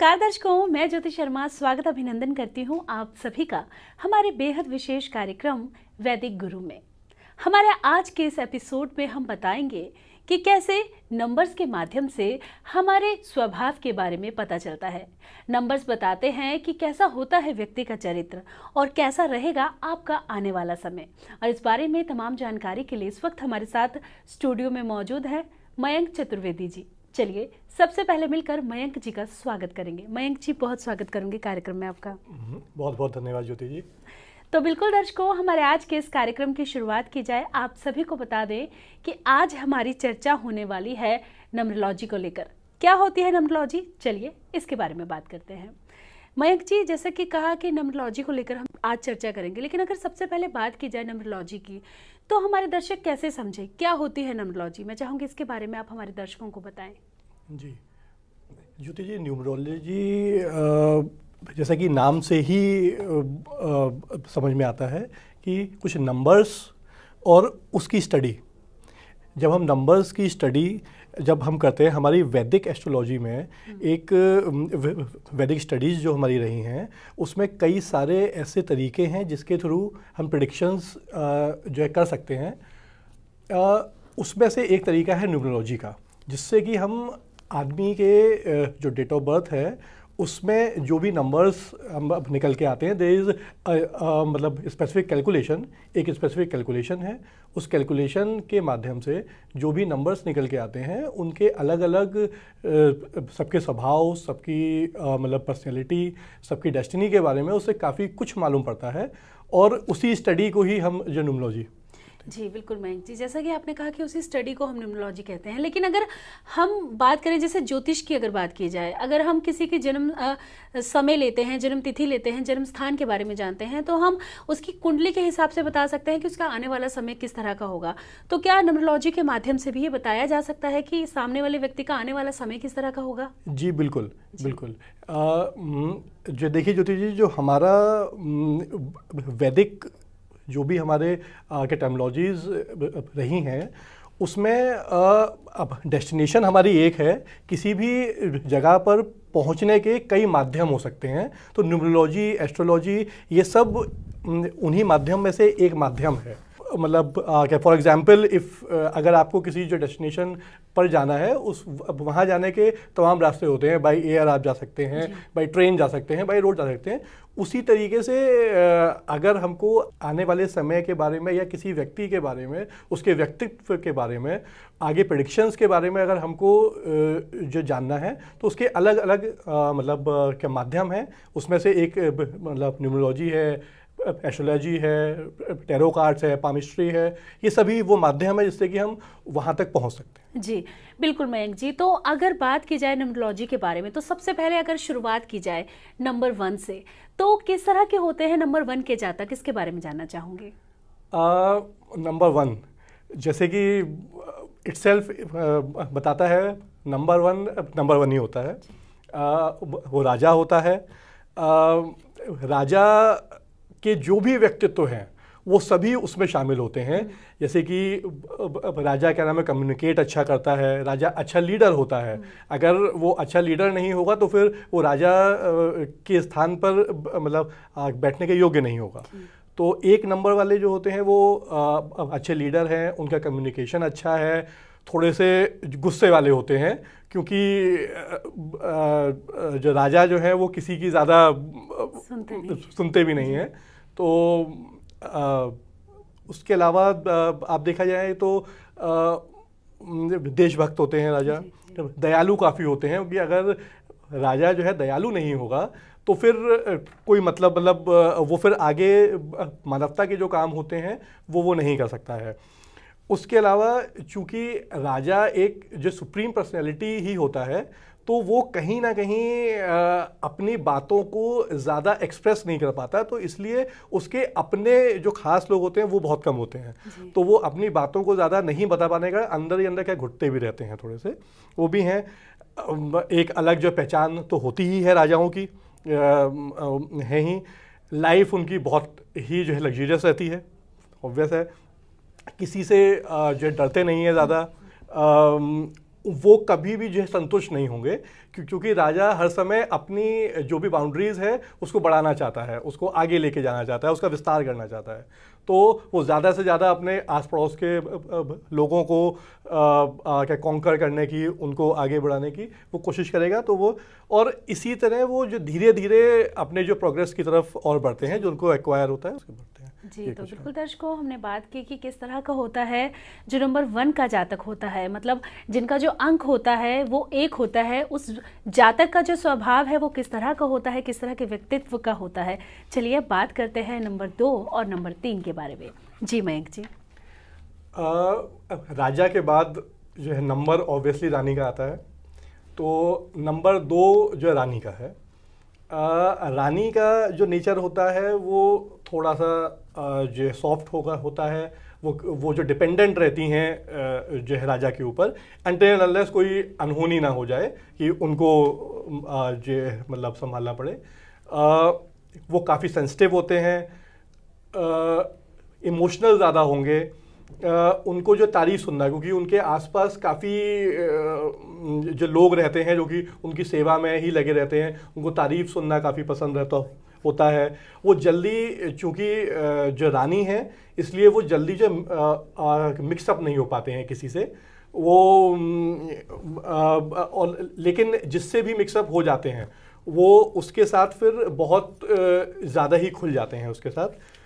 नमस्कार दर्शकों मैं ज्योति शर्मा स्वागत अभिनंदन करती हूँ आप सभी का हमारे बेहद विशेष कार्यक्रम वैदिक गुरु में हमारे आज के इस एपिसोड में हम बताएंगे कि कैसे नंबर्स के माध्यम से हमारे स्वभाव के बारे में पता चलता है नंबर्स बताते हैं कि कैसा होता है व्यक्ति का चरित्र और कैसा रहेगा आपका आने वाला समय और इस बारे में तमाम जानकारी के लिए इस वक्त हमारे साथ स्टूडियो में मौजूद है मयंक चतुर्वेदी जी चलिए सबसे पहले मिलकर मयंक जी का स्वागत करेंगे मयंक जी बहुत स्वागत करूंगी कार्यक्रम में आपका हम्म, बहुत बहुत धन्यवाद ज्योति जी तो बिल्कुल दर्शकों हमारे आज के इस कार्यक्रम की शुरुआत की जाए आप सभी को बता दें कि आज हमारी चर्चा होने वाली है नम्रोलॉजी को लेकर क्या होती है नम्रोलॉजी चलिए इसके बारे में बात करते हैं मयंक जी जैसा कि कहा कि नम्रोलॉजी को लेकर हम आज चर्चा करेंगे लेकिन अगर सबसे पहले बात की जाए नम्रोलॉजी की तो हमारे दर्शक कैसे समझे क्या होती है नम्रोलॉजी मैं चाहूँगी इसके बारे में आप हमारे दर्शकों को बताएं जी ज्योति जी न्यूमरोलॉजी जैसा कि नाम से ही आ, आ, समझ में आता है कि कुछ नंबर्स और उसकी स्टडी जब हम नंबर्स की स्टडी जब हम करते हैं हमारी वैदिक एस्ट्रोलॉजी में एक वैदिक स्टडीज़ जो हमारी रही हैं उसमें कई सारे ऐसे तरीके हैं जिसके थ्रू हम प्रडिक्शंस जो है कर सकते हैं उसमें से एक तरीका है न्यूमरोलॉजी का जिससे कि हम आदमी के जो डेट ऑफ बर्थ है उसमें जो भी नंबर्स अब निकल के आते हैं देर इज़ मतलब स्पेसिफिक कैलकुलेशन एक स्पेसिफिक कैलकुलेशन है उस कैलकुलेशन के माध्यम से जो भी नंबर्स निकल के आते हैं उनके अलग अलग सबके स्वभाव सबकी मतलब पर्सनैलिटी सबकी डेस्टिनी के बारे में उससे काफ़ी कुछ मालूम पड़ता है और उसी स्टडी को ही हम जनमोलॉजी जी बिल्कुल मयंक जी जैसा कि आपने कहा कि उसी स्टडी को हम न्यूमरोलॉजी कहते हैं लेकिन अगर हम बात करें जैसे ज्योतिष की अगर बात की जाए अगर हम किसी के जन्म आ, समय लेते हैं जन्म तिथि लेते हैं जन्म स्थान के बारे में जानते हैं तो हम उसकी कुंडली के हिसाब से बता सकते हैं कि उसका आने वाला समय किस तरह का होगा तो क्या न्यूमरोलॉजी के माध्यम से भी ये बताया जा सकता है कि सामने वाले व्यक्ति का आने वाला समय किस तरह का होगा जी बिल्कुल जी। बिल्कुल आ, जो देखिए ज्योतिष जी जो हमारा वैदिक जो भी हमारे के टेक्नोलॉजीज रही हैं उसमें अब डेस्टिनेशन हमारी एक है किसी भी जगह पर पहुंचने के कई माध्यम हो सकते हैं तो न्यूमरोलॉजी एस्ट्रोलॉजी ये सब उन्हीं माध्यम में से एक माध्यम है मतलब क्या फॉर एग्ज़ाम्पल इफ़ अगर आपको किसी जो डेस्टिनेशन पर जाना है उस वहाँ जाने के तमाम रास्ते होते हैं बाई एयर आप जा सकते हैं बाई ट्रेन जा सकते हैं बाई रोड जा सकते हैं उसी तरीके से अगर हमको आने वाले समय के बारे में या किसी व्यक्ति के बारे में उसके व्यक्तित्व के बारे में आगे प्रडिक्शंस के बारे में अगर हमको जो जानना है तो उसके अलग अलग मतलब क्या माध्यम हैं उसमें से एक मतलब न्यूमोलॉजी है एस्ट्रोलॉजी है टेरो कार्ड्स है पामिस्ट्री है ये सभी वो माध्यम है जिससे कि हम वहाँ तक पहुँच सकते हैं जी बिल्कुल मयंक जी तो अगर बात की जाए नंबरोलॉजी के बारे में तो सबसे पहले अगर शुरुआत की जाए नंबर वन से तो किस तरह के होते हैं नंबर वन के जातक इसके बारे में जानना चाहूँगी नंबर वन जैसे कि इट्सल्फ बताता है नंबर वन नंबर वन ही होता है आ, वो राजा होता है आ, राजा के जो भी व्यक्तित्व हैं वो सभी उसमें शामिल होते हैं जैसे कि राजा क्या नाम है कम्युनिकेट अच्छा करता है राजा अच्छा लीडर होता है अगर वो अच्छा लीडर नहीं होगा तो फिर वो राजा के स्थान पर मतलब बैठने के योग्य नहीं होगा तो एक नंबर वाले जो होते हैं वो अच्छे लीडर हैं उनका कम्युनिकेशन अच्छा है थोड़े से गुस्से वाले होते हैं क्योंकि जो राजा जो है वो किसी की ज़्यादा सुनते, सुनते भी नहीं है तो आ, उसके अलावा आप देखा जाए तो देशभक्त होते हैं राजा दयालु काफ़ी होते हैं भी अगर राजा जो है दयालु नहीं होगा तो फिर कोई मतलब मतलब वो फिर आगे मानवता के जो काम होते हैं वो वो नहीं कर सकता है उसके अलावा चूंकि राजा एक जो सुप्रीम पर्सनैलिटी ही होता है तो वो कहीं ना कहीं अपनी बातों को ज़्यादा एक्सप्रेस नहीं कर पाता तो इसलिए उसके अपने जो खास लोग होते हैं वो बहुत कम होते हैं तो वो अपनी बातों को ज़्यादा नहीं बता पाने का अंदर ही अंदर क्या घुटते भी रहते हैं थोड़े से वो भी हैं एक अलग जो पहचान तो होती ही है राजाओं की है ही लाइफ उनकी बहुत ही जो है लग्जूरियस रहती है ऑब्वियस है किसी से जो डरते नहीं है ज़्यादा वो कभी भी जो है संतुष्ट नहीं होंगे क्योंकि राजा हर समय अपनी जो भी बाउंड्रीज़ है उसको बढ़ाना चाहता है उसको आगे लेके जाना चाहता है उसका विस्तार करना चाहता है तो वो ज़्यादा से ज़्यादा अपने आस पड़ोस के लोगों को क्या कॉन्कर करने की उनको आगे बढ़ाने की वो कोशिश करेगा तो वो और इसी तरह वो जो धीरे धीरे अपने जो प्रोग्रेस की तरफ और बढ़ते हैं जो उनको एक्वायर होता है उसके बढ़ते हैं जी तो बिल्कुल दर्शकों हमने बात की कि किस तरह का होता है जो नंबर वन का जातक होता है मतलब जिनका जो अंक होता है वो एक होता है उस जातक का जो स्वभाव है वो किस तरह का होता है किस तरह के व्यक्तित्व का होता है चलिए बात करते हैं नंबर दो और नंबर तीन के बारे में जी मयंक जी आ, राजा के बाद जो है नंबर ऑब्वियसली रानी का आता है तो नंबर दो जो है रानी का है आ, रानी का जो नेचर होता है वो थोड़ा सा जो सॉफ्ट होगा होता है वो वो जो डिपेंडेंट रहती हैं जो है राजा के ऊपर एंटेन अनलेस कोई अनहोनी ना हो जाए कि उनको जो मतलब संभालना पड़े वो काफ़ी सेंसिटिव होते हैं इमोशनल ज़्यादा होंगे उनको जो तारीफ सुनना है क्योंकि उनके आसपास काफ़ी जो लोग रहते हैं जो कि उनकी सेवा में ही लगे रहते हैं उनको तारीफ सुनना काफ़ी पसंद रहता होता है वो जल्दी चूँकि जो रानी है इसलिए वो जल्दी जो मिक्सअप नहीं हो पाते हैं किसी से वो आ, और लेकिन जिससे भी मिक्सअप हो जाते हैं वो उसके साथ फिर बहुत ज़्यादा ही खुल जाते हैं उसके साथ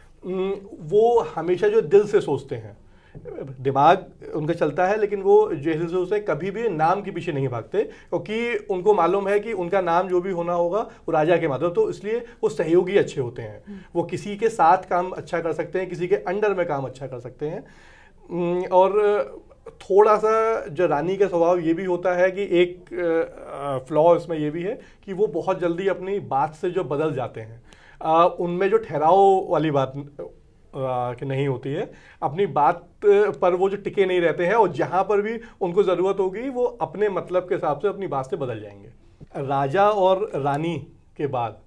वो हमेशा जो दिल से सोचते हैं दिमाग उनका चलता है लेकिन वो जहरीजों से कभी भी नाम के पीछे नहीं भागते क्योंकि उनको मालूम है कि उनका नाम जो भी होना होगा वो राजा के माध्यम तो इसलिए वो सहयोगी अच्छे होते हैं हम्म। वो किसी के साथ काम अच्छा कर सकते हैं किसी के अंडर में काम अच्छा कर सकते हैं और थोड़ा सा जो रानी का स्वभाव ये भी होता है कि एक फ्लॉ इसमें ये भी है कि वो बहुत जल्दी अपनी बात से जो बदल जाते हैं उनमें जो ठहराव वाली बात कि नहीं होती है अपनी बात पर वो जो टिके नहीं रहते हैं और जहाँ पर भी उनको ज़रूरत होगी वो अपने मतलब के हिसाब से अपनी बात से बदल जाएंगे राजा और रानी के बाद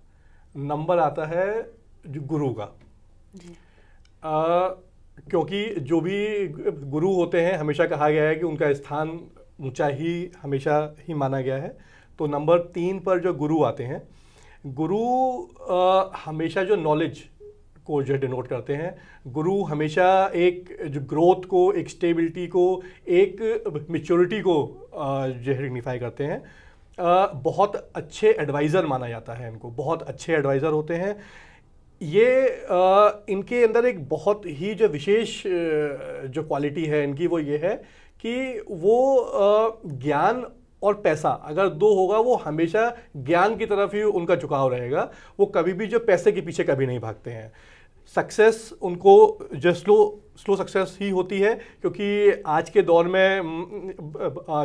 नंबर आता है गुरु का आ, क्योंकि जो भी गुरु होते हैं हमेशा कहा गया है कि उनका स्थान ऊंचा ही हमेशा ही माना गया है तो नंबर तीन पर जो गुरु आते हैं गुरु आ, हमेशा जो नॉलेज को जो है डिनोट करते हैं गुरु हमेशा एक जो ग्रोथ को एक स्टेबिलिटी को एक मेच्योरिटी को जो है रिग्निफाई करते हैं बहुत अच्छे एडवाइज़र माना जाता है इनको बहुत अच्छे एडवाइज़र होते हैं ये इनके अंदर एक बहुत ही जो विशेष जो क्वालिटी है इनकी वो ये है कि वो ज्ञान और पैसा अगर दो होगा वो हमेशा ज्ञान की तरफ ही उनका झुकाव रहेगा वो कभी भी जो पैसे के पीछे कभी नहीं भागते हैं सक्सेस उनको जो स्लो स्लो सक्सेस ही होती है क्योंकि आज के दौर में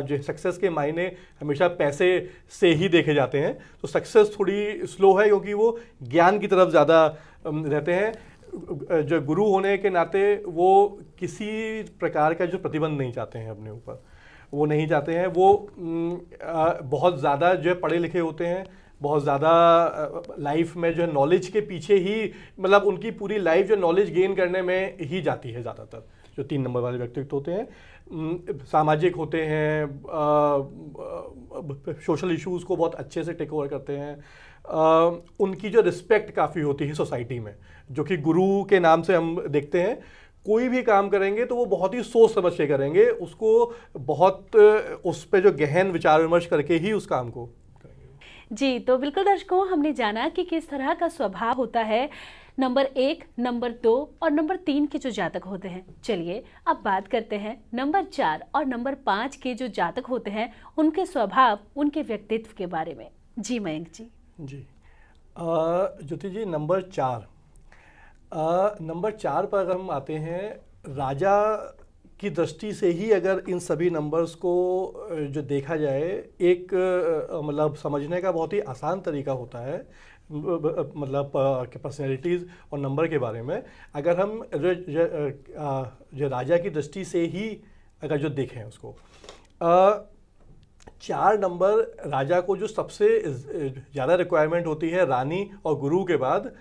जो सक्सेस के मायने हमेशा पैसे से ही देखे जाते हैं तो सक्सेस थोड़ी स्लो है क्योंकि वो ज्ञान की तरफ ज़्यादा रहते हैं जो गुरु होने के नाते वो किसी प्रकार का जो प्रतिबंध नहीं चाहते हैं अपने ऊपर वो नहीं चाहते हैं वो बहुत ज़्यादा जो पढ़े लिखे होते हैं बहुत ज़्यादा लाइफ में जो है नॉलेज के पीछे ही मतलब उनकी पूरी लाइफ जो नॉलेज गेन करने में ही जाती है ज़्यादातर जो तीन नंबर वाले व्यक्तित्व होते हैं सामाजिक होते हैं आ, आ, सोशल इश्यूज़ को बहुत अच्छे से टेक ओवर करते हैं आ, उनकी जो रिस्पेक्ट काफ़ी होती है सोसाइटी में जो कि गुरु के नाम से हम देखते हैं कोई भी काम करेंगे तो वो बहुत ही सोच समझ के करेंगे उसको बहुत उस पर जो गहन विचार विमर्श करके ही उस काम को जी तो बिल्कुल दर्शकों हमने जाना कि किस तरह का स्वभाव होता है नंबर एक नंबर दो और नंबर तीन के जो जातक होते हैं चलिए अब बात करते हैं नंबर चार और नंबर पाँच के जो जातक होते हैं उनके स्वभाव उनके व्यक्तित्व के बारे में जी मयंक जी जी ज्योति जी नंबर चार आ, नंबर चार पर अगर हम आते हैं राजा की दृष्टि से ही अगर इन सभी नंबर्स को जो देखा जाए एक मतलब समझने का बहुत ही आसान तरीका होता है मतलब पर्सनैलिटीज़ और नंबर के बारे में अगर हम जो, जो, जो राजा की दृष्टि से ही अगर जो देखें उसको चार नंबर राजा को जो सबसे ज़्यादा रिक्वायरमेंट होती है रानी और गुरु के बाद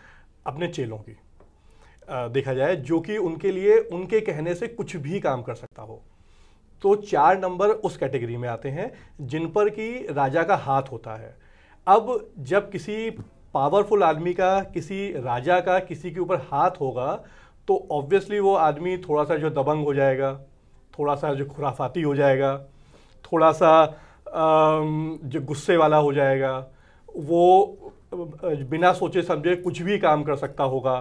अपने चेलों की देखा जाए जो कि उनके लिए उनके कहने से कुछ भी काम कर सकता हो तो चार नंबर उस कैटेगरी में आते हैं जिन पर कि राजा का हाथ होता है अब जब किसी पावरफुल आदमी का किसी राजा का किसी के ऊपर हाथ होगा तो ऑब्वियसली वो आदमी थोड़ा सा जो दबंग हो जाएगा थोड़ा सा जो खुराफाती हो जाएगा थोड़ा सा जो गुस्से वाला हो जाएगा वो बिना सोचे समझे कुछ भी काम कर सकता होगा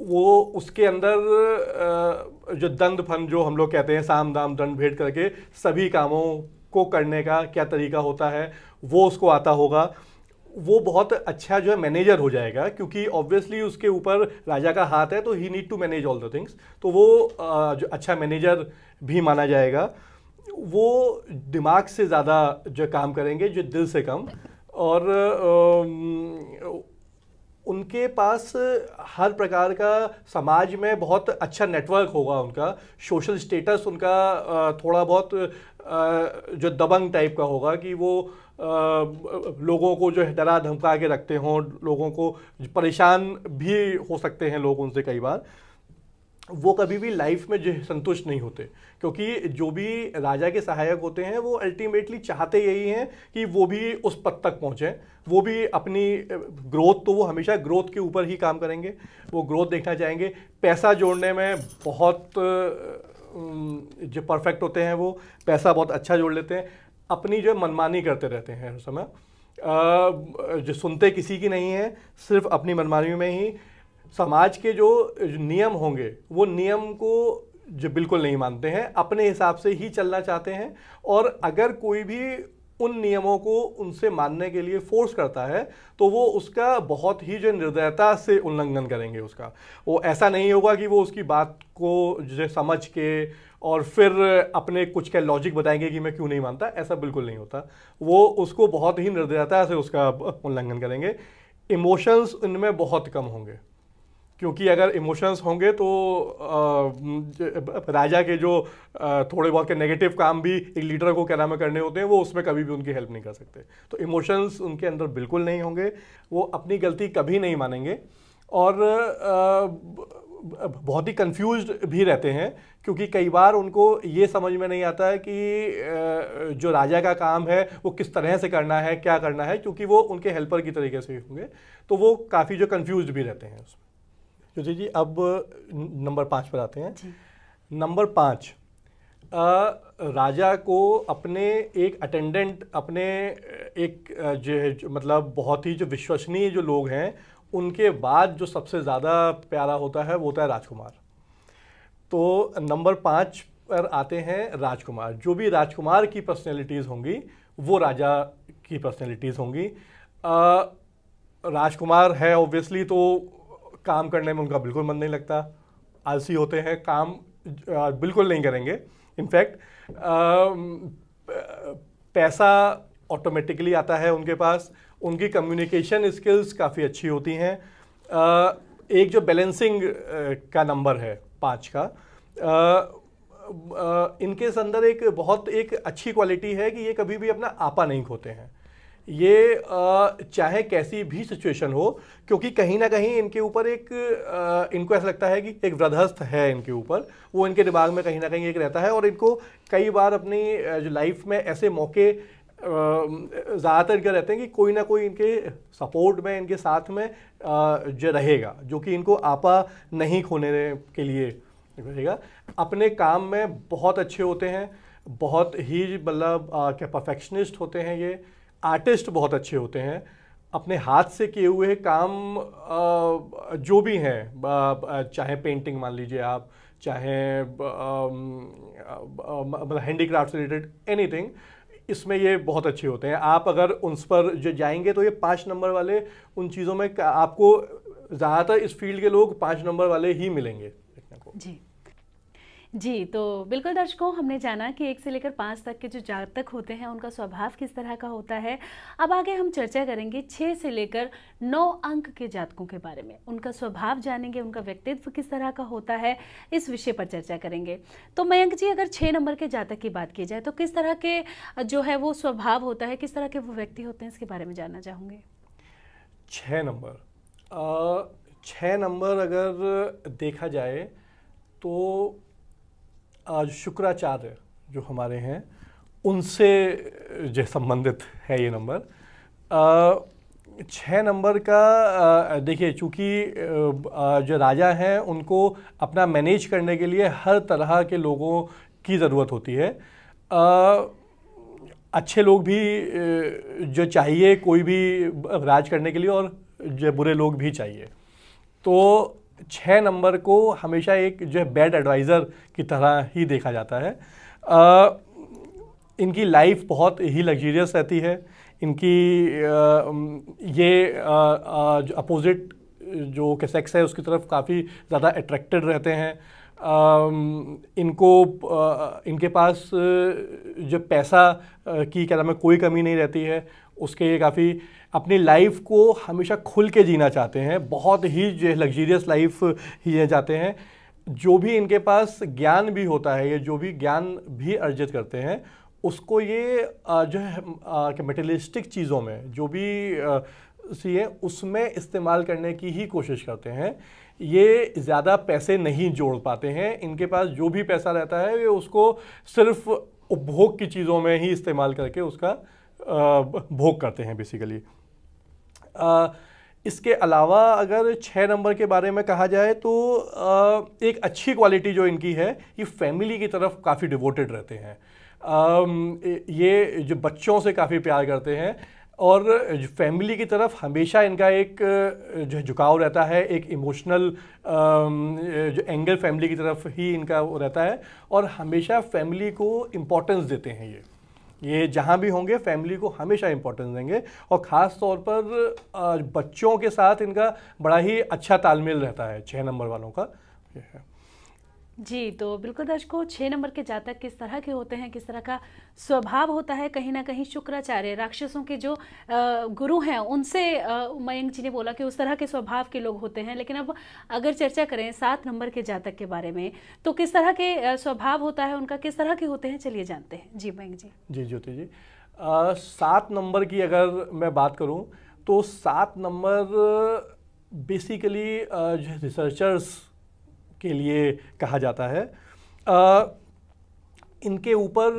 वो उसके अंदर जो दंड फन जो हम लोग कहते हैं साम दाम दंड भेंट करके सभी कामों को करने का क्या तरीका होता है वो उसको आता होगा वो बहुत अच्छा जो है मैनेजर हो जाएगा क्योंकि ऑब्वियसली उसके ऊपर राजा का हाथ है तो he need to manage all the things तो वो जो अच्छा मैनेजर भी माना जाएगा वो दिमाग से ज़्यादा जो काम करेंगे जो दिल से कम और उनके पास हर प्रकार का समाज में बहुत अच्छा नेटवर्क होगा उनका सोशल स्टेटस उनका थोड़ा बहुत जो दबंग टाइप का होगा कि वो लोगों को जो है डरा धमका के रखते हों लोगों को परेशान भी हो सकते हैं लोग उनसे कई बार वो कभी भी लाइफ में जो संतुष्ट नहीं होते क्योंकि जो भी राजा के सहायक होते हैं वो अल्टीमेटली चाहते यही हैं कि वो भी उस पद तक पहुँचें वो भी अपनी ग्रोथ तो वो हमेशा ग्रोथ के ऊपर ही काम करेंगे वो ग्रोथ देखना चाहेंगे पैसा जोड़ने में बहुत जो परफेक्ट होते हैं वो पैसा बहुत अच्छा जोड़ लेते हैं अपनी जो मनमानी करते रहते हैं हर समय जो सुनते किसी की नहीं है सिर्फ अपनी मनमानी में ही समाज के जो नियम होंगे वो नियम को जो बिल्कुल नहीं मानते हैं अपने हिसाब से ही चलना चाहते हैं और अगर कोई भी उन नियमों को उनसे मानने के लिए फोर्स करता है तो वो उसका बहुत ही जो निर्दयता से उल्लंघन करेंगे उसका वो ऐसा नहीं होगा कि वो उसकी बात को जो समझ के और फिर अपने कुछ के लॉजिक बताएंगे कि मैं क्यों नहीं मानता ऐसा बिल्कुल नहीं होता वो उसको बहुत ही निर्दयता से उसका उल्लंघन करेंगे इमोशंस उनमें बहुत कम होंगे क्योंकि अगर इमोशंस होंगे तो राजा के जो थोड़े बहुत के नेगेटिव काम भी एक लीडर को क्या नाम है करने होते हैं वो उसमें कभी भी उनकी हेल्प नहीं कर सकते तो इमोशंस उनके अंदर बिल्कुल नहीं होंगे वो अपनी गलती कभी नहीं मानेंगे और बहुत ही कंफ्यूज भी रहते हैं क्योंकि कई बार उनको ये समझ में नहीं आता है कि जो राजा का काम है वो किस तरह से करना है क्या करना है क्योंकि वो उनके हेल्पर की तरीके से होंगे तो वो काफ़ी जो कन्फ्यूज भी रहते हैं उसमें ज्योति जी अब नंबर पाँच पर आते हैं नंबर पाँच राजा को अपने एक अटेंडेंट अपने एक जो है मतलब बहुत ही जो विश्वसनीय जो लोग हैं उनके बाद जो सबसे ज़्यादा प्यारा होता है वो होता है राजकुमार तो नंबर पाँच पर आते हैं राजकुमार जो भी राजकुमार की पर्सनैलिटीज़ होंगी वो राजा की पर्सनैलिटीज़ होंगी राजकुमार है ओब्वियसली तो काम करने में उनका बिल्कुल मन नहीं लगता आलसी होते हैं काम बिल्कुल नहीं करेंगे इनफैक्ट पैसा ऑटोमेटिकली आता है उनके पास उनकी कम्युनिकेशन स्किल्स काफ़ी अच्छी होती हैं एक जो बैलेंसिंग का नंबर है पाँच का इनके अंदर एक बहुत एक अच्छी क्वालिटी है कि ये कभी भी अपना आपा नहीं खोते हैं ये चाहे कैसी भी सिचुएशन हो क्योंकि कहीं ना कहीं इनके ऊपर एक इनको ऐसा लगता है कि एक वृद्धस्थ है इनके ऊपर वो इनके दिमाग में कहीं ना कहीं एक रहता है और इनको कई बार अपनी जो लाइफ में ऐसे मौके ज़्यादातर इनका रहते हैं कि कोई ना कोई इनके सपोर्ट में इनके साथ में जो रहेगा जो कि इनको आपा नहीं खोने के लिए रहेगा अपने काम में बहुत अच्छे होते हैं बहुत ही मतलब क्या परफेक्शनिस्ट होते हैं ये आर्टिस्ट बहुत अच्छे होते हैं अपने हाथ से किए हुए काम जो भी हैं चाहे पेंटिंग मान लीजिए आप चाहे मतलब हैंडीक्राफ्ट से रिलेटेड एनीथिंग इसमें ये बहुत अच्छे होते हैं आप अगर उन पर जो जाएंगे तो ये पाँच नंबर वाले उन चीज़ों में आपको ज़्यादातर इस फील्ड के लोग पाँच नंबर वाले ही मिलेंगे जी जी तो बिल्कुल दर्शकों हमने जाना कि एक से लेकर पाँच तक के जो जातक होते हैं उनका स्वभाव किस तरह का होता है अब आगे हम चर्चा करेंगे छः से लेकर नौ अंक के जातकों के बारे में उनका स्वभाव जानेंगे उनका व्यक्तित्व किस तरह का होता है इस विषय पर चर्चा करेंगे तो मयंक जी अगर छः नंबर के जातक की बात की जाए तो किस तरह के जो है वो स्वभाव होता है किस तरह के वो व्यक्ति होते हैं इसके बारे में जानना चाहूँगे छः नंबर छः नंबर अगर देखा जाए तो आज शुक्राचार्य जो हमारे हैं उनसे जो संबंधित है ये नंबर छः नंबर का देखिए चूँकि जो राजा हैं उनको अपना मैनेज करने के लिए हर तरह के लोगों की ज़रूरत होती है आ, अच्छे लोग भी जो चाहिए कोई भी राज करने के लिए और जो बुरे लोग भी चाहिए तो छः नंबर को हमेशा एक जो है बैड एडवाइज़र की तरह ही देखा जाता है आ, इनकी लाइफ बहुत ही लग्जरियस रहती है इनकी आ, ये जो अपोजिट जो के सेक्स है उसकी तरफ काफ़ी ज़्यादा अट्रैक्टेड रहते हैं आ, इनको आ, इनके पास जो पैसा की क्या नाम है कोई कमी नहीं रहती है उसके ये काफ़ी अपनी लाइफ को हमेशा खुल के जीना चाहते हैं बहुत ही जो लग्जीरियस लाइफ ही जाते हैं जो भी इनके पास ज्ञान भी होता है या जो भी ज्ञान भी अर्जित करते हैं उसको ये जो है मेटलिस्टिक चीज़ों में जो भी सी है उसमें इस्तेमाल करने की ही कोशिश करते हैं ये ज़्यादा पैसे नहीं जोड़ पाते हैं इनके पास जो भी पैसा रहता है ये उसको सिर्फ उपभोग की चीज़ों में ही इस्तेमाल करके उसका भोग करते हैं बेसिकली इसके अलावा अगर छः नंबर के बारे में कहा जाए तो एक अच्छी क्वालिटी जो इनकी है ये फैमिली की तरफ काफ़ी डिवोटेड रहते हैं ये जो बच्चों से काफ़ी प्यार करते हैं और फैमिली की तरफ हमेशा इनका एक जो झुकाव रहता है एक इमोशनल जो एंगल फैमिली की तरफ ही इनका रहता है और हमेशा फैमिली को इम्पोर्टेंस देते हैं ये ये जहाँ भी होंगे फैमिली को हमेशा इम्पोर्टेंस देंगे और ख़ास तौर पर बच्चों के साथ इनका बड़ा ही अच्छा तालमेल रहता है छः नंबर वालों का जी तो बिल्कुल दर्शकों छः नंबर के जातक किस तरह के होते हैं किस तरह का स्वभाव होता है कहीं ना कहीं शुक्राचार्य राक्षसों के जो गुरु हैं उनसे मयंक जी ने बोला कि उस तरह के स्वभाव के लोग होते हैं लेकिन अब अगर चर्चा करें सात नंबर के जातक के बारे में तो किस तरह के स्वभाव होता है उनका किस तरह के होते हैं चलिए जानते हैं जी मयंक जी जी ज्योति जी सात नंबर की अगर मैं बात करूँ तो सात नंबर बेसिकली जो रिसर्चर्स के लिए कहा जाता है आ, इनके ऊपर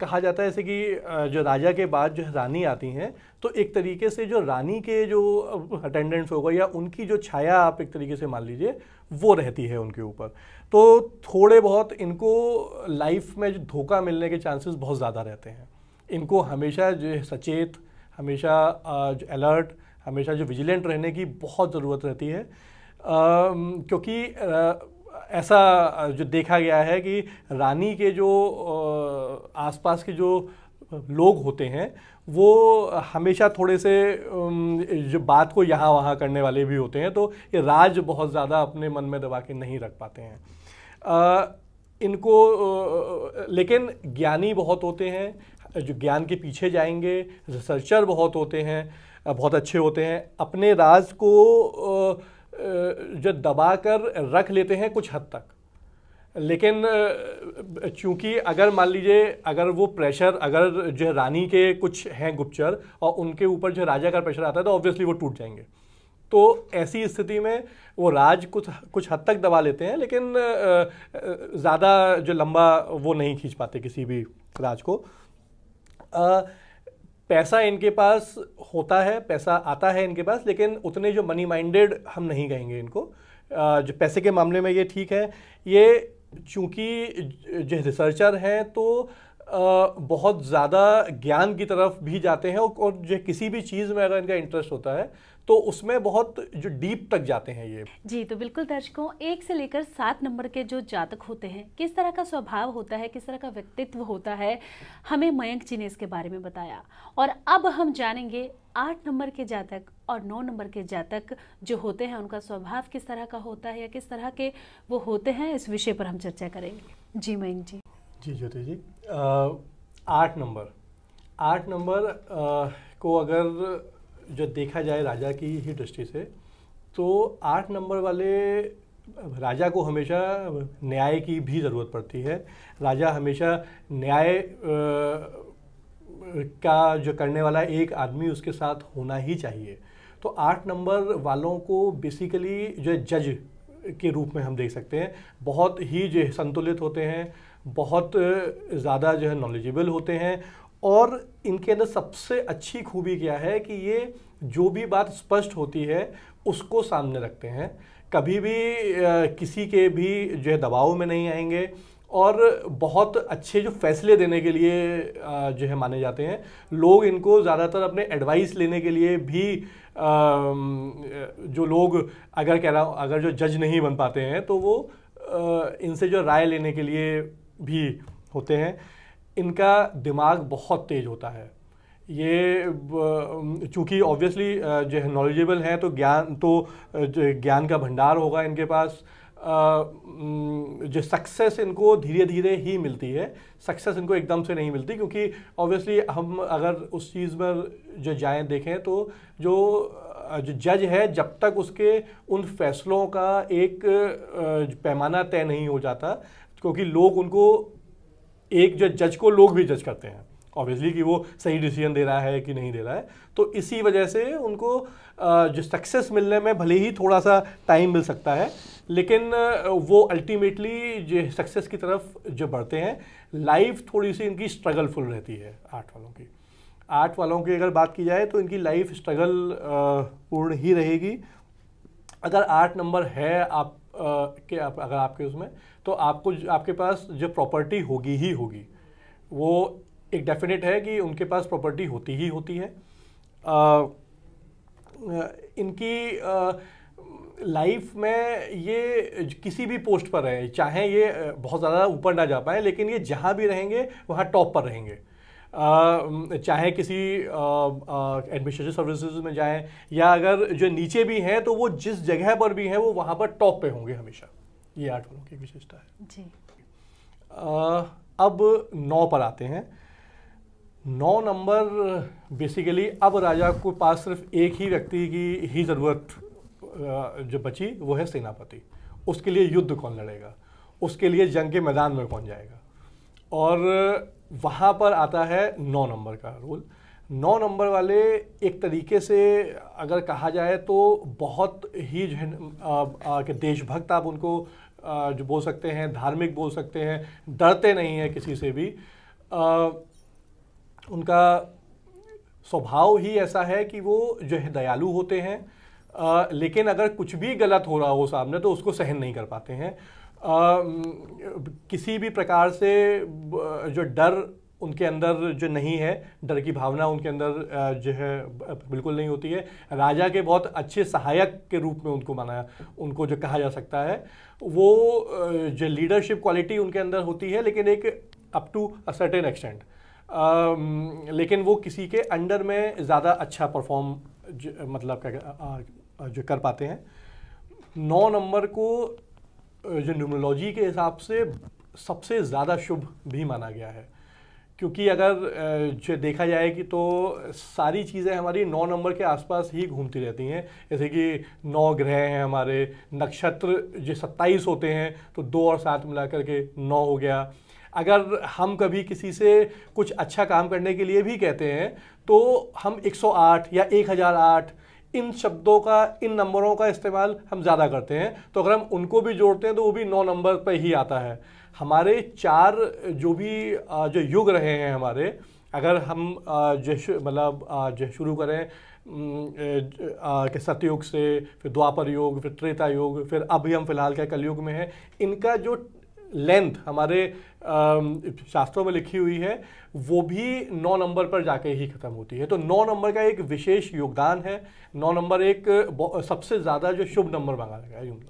कहा जाता है जैसे कि जो राजा के बाद जो रानी आती हैं तो एक तरीके से जो रानी के जो अटेंडेंट्स होगा या उनकी जो छाया आप एक तरीके से मान लीजिए वो रहती है उनके ऊपर तो थोड़े बहुत इनको लाइफ में जो धोखा मिलने के चांसेस बहुत ज़्यादा रहते हैं इनको हमेशा जो सचेत हमेशा जो अलर्ट हमेशा जो विजिलेंट रहने की बहुत ज़रूरत रहती है क्योंकि ऐसा जो देखा गया है कि रानी के जो आसपास के जो लोग होते हैं वो हमेशा थोड़े से जो बात को यहाँ वहाँ करने वाले भी होते हैं तो ये राज बहुत ज़्यादा अपने मन में दबा के नहीं रख पाते हैं इनको लेकिन ज्ञानी बहुत होते हैं जो ज्ञान के पीछे जाएंगे रिसर्चर बहुत होते हैं बहुत अच्छे होते हैं अपने राज को आ, जो दबा कर रख लेते हैं कुछ हद तक लेकिन चूंकि अगर मान लीजिए अगर वो प्रेशर अगर जो रानी के कुछ हैं गुप्चर और उनके ऊपर जो राजा का प्रेशर आता है तो ऑब्वियसली वो टूट जाएंगे तो ऐसी स्थिति में वो राज कुछ कुछ हद तक दबा लेते हैं लेकिन ज़्यादा जो लंबा वो नहीं खींच पाते किसी भी राज को आ, पैसा इनके पास होता है पैसा आता है इनके पास लेकिन उतने जो मनी माइंडेड हम नहीं कहेंगे इनको जो पैसे के मामले में ये ठीक है ये चूँकि जो रिसर्चर हैं तो बहुत ज़्यादा ज्ञान की तरफ भी जाते हैं और जो किसी भी चीज़ में अगर इनका इंटरेस्ट होता है तो उसमें बहुत जो डीप तक जाते हैं ये जी तो बिल्कुल दर्शकों एक से लेकर सात नंबर के जो जातक होते हैं किस तरह का स्वभाव होता है किस तरह का व्यक्तित्व होता है हमें मयंक जी ने इसके बारे में बताया और अब हम जानेंगे आठ नंबर के जातक और नौ नंबर के जातक जो होते हैं उनका स्वभाव किस तरह का होता है या किस तरह के वो होते हैं इस विषय पर हम चर्चा करेंगे जी मयंक जी जी ज्योति जी आठ नंबर आठ नंबर को अगर जो देखा जाए राजा की ही दृष्टि से तो आठ नंबर वाले राजा को हमेशा न्याय की भी ज़रूरत पड़ती है राजा हमेशा न्याय का जो करने वाला एक आदमी उसके साथ होना ही चाहिए तो आठ नंबर वालों को बेसिकली जो है जज के रूप में हम देख सकते हैं बहुत ही जो है संतुलित होते हैं बहुत ज़्यादा जो है नॉलेजेबल होते हैं और इनके अंदर सबसे अच्छी खूबी क्या है कि ये जो भी बात स्पष्ट होती है उसको सामने रखते हैं कभी भी किसी के भी जो है दबाव में नहीं आएंगे और बहुत अच्छे जो फैसले देने के लिए जो है माने जाते हैं लोग इनको ज़्यादातर अपने एडवाइस लेने के लिए भी जो लोग अगर कह रहा हूँ अगर जो जज नहीं बन पाते हैं तो वो इनसे जो राय लेने के लिए भी होते हैं इनका दिमाग बहुत तेज़ होता है ये चूँकि ऑब्वियसली जो है नॉलेजेबल हैं तो ज्ञान तो ज्ञान का भंडार होगा इनके पास जो सक्सेस इनको धीरे धीरे ही मिलती है सक्सेस इनको एकदम से नहीं मिलती क्योंकि ऑब्वियसली हम अगर उस चीज़ पर जो जाएँ देखें तो जो जो जज है जब तक उसके उन फैसलों का एक पैमाना तय नहीं हो जाता क्योंकि लोग उनको एक जो जज को लोग भी जज करते हैं ऑब्वियसली कि वो सही डिसीजन दे रहा है कि नहीं दे रहा है तो इसी वजह से उनको जो सक्सेस मिलने में भले ही थोड़ा सा टाइम मिल सकता है लेकिन वो अल्टीमेटली जो सक्सेस की तरफ जो बढ़ते हैं लाइफ थोड़ी सी इनकी स्ट्रगलफुल रहती है आर्ट वालों की आर्ट वालों की अगर बात की जाए तो इनकी लाइफ स्ट्रगल पूर्ण ही रहेगी अगर आठ नंबर है आप के आप, अगर आपके उसमें तो आपको आपके पास जो प्रॉपर्टी होगी ही होगी वो एक डेफिनेट है कि उनके पास प्रॉपर्टी होती ही होती है आ, इनकी लाइफ में ये किसी भी पोस्ट पर रहे चाहे ये बहुत ज़्यादा ऊपर ना जा पाए लेकिन ये जहाँ भी रहेंगे वहाँ टॉप पर रहेंगे आ, चाहे किसी एडमिनिस्ट्रेटिव सर्विसेज में जाएं या अगर जो नीचे भी हैं तो वो जिस जगह पर भी हैं वो वहाँ पर टॉप पे होंगे हमेशा ये आठ गुणों की विशेषता है जी आ, अब नौ पर आते हैं नौ नंबर बेसिकली अब राजा को पास सिर्फ एक ही व्यक्ति की ही ज़रूरत जो बची वो है सेनापति उसके लिए युद्ध कौन लड़ेगा उसके लिए जंग के मैदान में कौन जाएगा और वहाँ पर आता है नौ नंबर का रोल नौ नंबर वाले एक तरीके से अगर कहा जाए तो बहुत ही जो है देशभक्त आप उनको आ, जो बोल सकते हैं धार्मिक बोल सकते हैं डरते नहीं हैं किसी से भी आ, उनका स्वभाव ही ऐसा है कि वो जो है दयालु होते हैं आ, लेकिन अगर कुछ भी गलत हो रहा हो सामने तो उसको सहन नहीं कर पाते हैं आ, किसी भी प्रकार से जो डर उनके अंदर जो नहीं है डर की भावना उनके अंदर जो है बिल्कुल नहीं होती है राजा के बहुत अच्छे सहायक के रूप में उनको माना उनको जो कहा जा सकता है वो जो लीडरशिप क्वालिटी उनके अंदर होती है लेकिन एक up to a certain extent लेकिन वो किसी के अंडर में ज़्यादा अच्छा परफॉर्म मतलब जो कर पाते हैं नौ नंबर को जो न्यूमरोलॉजी के हिसाब से सबसे ज़्यादा शुभ भी माना गया है क्योंकि अगर जो देखा जाए कि तो सारी चीज़ें हमारी नौ नंबर के आसपास ही घूमती रहती हैं जैसे कि नौ ग्रह हैं हमारे नक्षत्र जो सत्ताईस होते हैं तो दो और सात मिलाकर के नौ हो गया अगर हम कभी किसी से कुछ अच्छा काम करने के लिए भी कहते हैं तो हम 108 या 1008 इन शब्दों का इन नंबरों का इस्तेमाल हम ज़्यादा करते हैं तो अगर हम उनको भी जोड़ते हैं तो वो भी नौ नंबर पर ही आता है हमारे चार जो भी जो युग रहे हैं हमारे अगर हम जो मतलब जो शुरू करें के सतयुग से फिर द्वापर युग फिर त्रेता युग फिर अभी हम फिलहाल क्या कलयुग में हैं इनका जो लेंथ हमारे शास्त्रों में लिखी हुई है वो भी नौ नंबर पर जाके ही ख़त्म होती है तो नौ नंबर का एक विशेष योगदान है नौ नंबर एक सबसे ज़्यादा जो शुभ नंबर मांगा गया है यूनिवर्स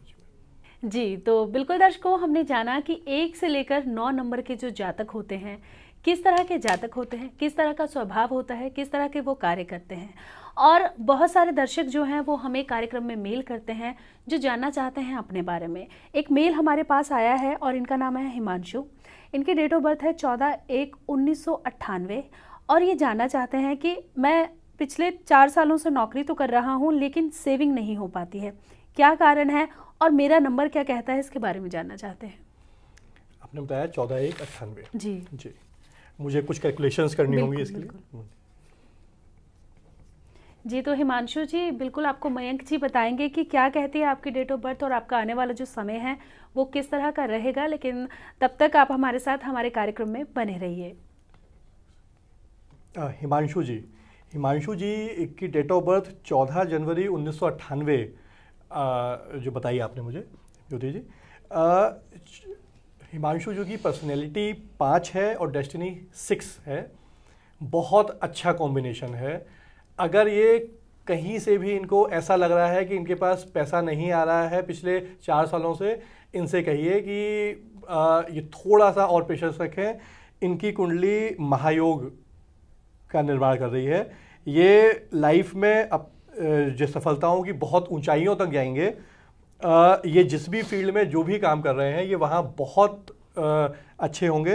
में जी तो बिल्कुल दर्शकों हमने जाना कि एक से लेकर नौ नंबर के जो जातक होते हैं किस तरह के जातक होते हैं किस तरह का स्वभाव होता है किस तरह के वो कार्य करते हैं और बहुत सारे दर्शक जो हैं वो हमें कार्यक्रम में मेल करते हैं जो जानना चाहते हैं अपने बारे में एक मेल हमारे पास आया है और इनका नाम है हिमांशु इनकी डेट ऑफ बर्थ है चौदह एक उन्नीस और ये जानना चाहते हैं कि मैं पिछले चार सालों से नौकरी तो कर रहा हूँ लेकिन सेविंग नहीं हो पाती है क्या कारण है और मेरा नंबर क्या कहता है इसके बारे में जानना चाहते हैं आपने बताया चौदह एक अट्ठानवे जी जी मुझे कुछ कैलकुलेशंस करनी होंगी इसके लिए हम्म। जी तो हिमांशु जी बिल्कुल आपको मयंक जी बताएंगे कि क्या कहती है आपकी डेट ऑफ बर्थ और आपका आने वाला जो समय है वो किस तरह का रहेगा लेकिन तब तक आप हमारे साथ हमारे कार्यक्रम में बने रहिए हिमांशु जी हिमांशु जी की डेट ऑफ बर्थ 14 जनवरी उन्नीस जो बताई आपने मुझे ज्योति जी हिमांशु जो की पर्सनैलिटी पाँच है और डेस्टिनी सिक्स है बहुत अच्छा कॉम्बिनेशन है अगर ये कहीं से भी इनको ऐसा लग रहा है कि इनके पास पैसा नहीं आ रहा है पिछले चार सालों से इनसे कहिए कि ये थोड़ा सा और पेशेंस रखें इनकी कुंडली महायोग का निर्माण कर रही है ये लाइफ में अब जो सफलताओं की बहुत ऊंचाइयों तक जाएंगे ये जिस भी फील्ड में जो भी काम कर रहे हैं ये वहाँ बहुत अच्छे होंगे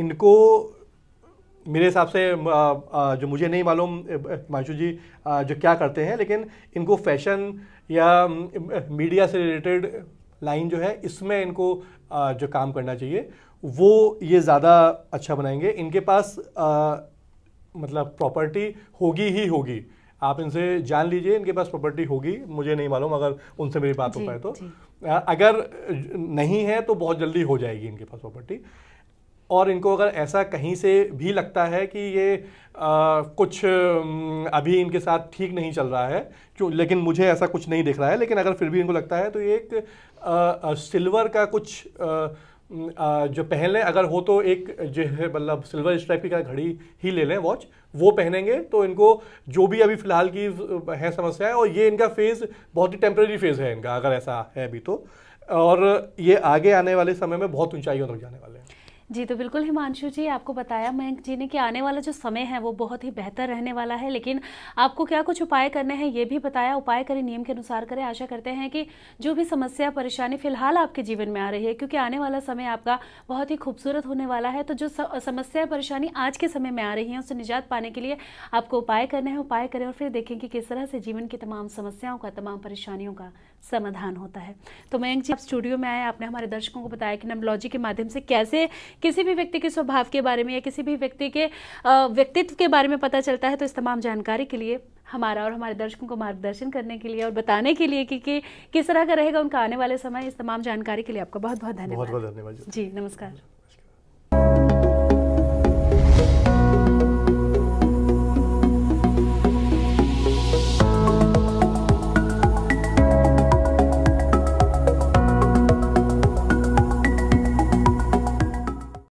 इनको मेरे हिसाब से जो मुझे नहीं मालूम मांशु जी जो क्या करते हैं लेकिन इनको फैशन या मीडिया से रिलेटेड लाइन जो है इसमें इनको जो काम करना चाहिए वो ये ज़्यादा अच्छा बनाएंगे इनके पास मतलब प्रॉपर्टी होगी ही होगी आप इनसे जान लीजिए इनके पास प्रॉपर्टी होगी मुझे नहीं मालूम अगर उनसे मेरी बात हो पाए तो अगर नहीं है तो बहुत जल्दी हो जाएगी इनके पास प्रॉपर्टी और इनको अगर ऐसा कहीं से भी लगता है कि ये आ, कुछ अभी इनके साथ ठीक नहीं चल रहा है क्यों लेकिन मुझे ऐसा कुछ नहीं दिख रहा है लेकिन अगर फिर भी इनको लगता है तो ये एक सिल्वर का कुछ आ, जो पहन लें अगर हो तो एक जो है मतलब सिल्वर स्ट्राइप की क्या घड़ी ही ले लें वॉच वो पहनेंगे तो इनको जो भी अभी फ़िलहाल की है समस्या है और ये इनका फेज़ बहुत ही टेम्प्रेरी फेज़ है इनका अगर ऐसा है अभी तो और ये आगे आने वाले समय में बहुत ऊंचाइयों तक जाने वाले हैं जी तो बिल्कुल हिमांशु जी आपको बताया मयंक जी ने कि आने वाला जो समय है वो बहुत ही बेहतर रहने वाला है लेकिन आपको क्या कुछ उपाय करने हैं ये भी बताया उपाय करें नियम के अनुसार करें आशा करते हैं कि जो भी समस्या परेशानी फिलहाल आपके जीवन में आ रही है क्योंकि आने वाला समय आपका बहुत ही खूबसूरत होने वाला है तो जो समस्या परेशानी आज के समय में आ रही है उससे निजात पाने के लिए आपको उपाय करने हैं उपाय करें और फिर देखें कि किस तरह से जीवन की तमाम समस्याओं का तमाम परेशानियों का समाधान होता है तो मयंक जी आप स्टूडियो में आए आपने हमारे दर्शकों को बताया कि नमलॉजी के माध्यम से कैसे किसी भी व्यक्ति के स्वभाव के बारे में या किसी भी व्यक्ति के व्यक्तित्व के बारे में पता चलता है तो इस तमाम जानकारी के लिए हमारा और हमारे दर्शकों को मार्गदर्शन करने के लिए और बताने के लिए कि, कि किस तरह का रहेगा उनका आने वाले समय इस तमाम जानकारी के लिए आपका बहुत बहुत धन्यवाद बहुत बहुत धन्यवाद जी नमस्कार